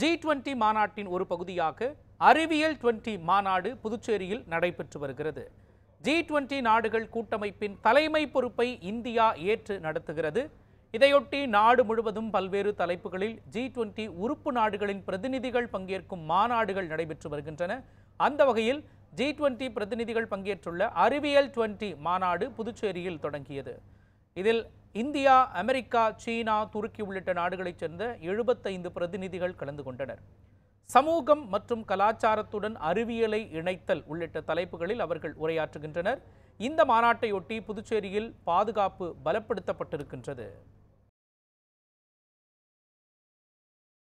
G twenty மாநாட்டின் ஒரு பகுதியாக அறிவியல் டுவெண்டி மாநாடு புதுச்சேரியில் நடைபெற்று வருகிறது ஜி டுவெண்டி நாடுகள் கூட்டமைப்பின் தலைமை பொறுப்பை இந்தியா ஏற்று நடத்துகிறது இதையொட்டி நாடு முழுவதும் பல்வேறு தலைப்புகளில் ஜி டுவெண்டி உறுப்பு நாடுகளின் பிரதிநிதிகள் பங்கேற்கும் மாநாடுகள் நடைபெற்று வருகின்றன அந்த வகையில் ஜி டுவெண்டி பிரதிநிதிகள் பங்கேற்றுள்ள அறிவியல் டுவெண்டி மாநாடு புதுச்சேரியில் தொடங்கியது இதில் இந்தியா அமெரிக்கா சீனா துருக்கி உள்ளிட்ட நாடுகளைச் சேர்ந்த எழுபத்தைந்து பிரதிநிதிகள் கலந்து கொண்டனர் சமூகம் மற்றும் கலாச்சாரத்துடன் அறிவியலை இணைத்தல் உள்ளிட்ட தலைப்புகளில் அவர்கள் உரையாற்றுகின்றனர் இந்த மாநாட்டையொட்டி புதுச்சேரியில் பாதுகாப்பு பலப்படுத்தப்பட்டிருக்கின்றது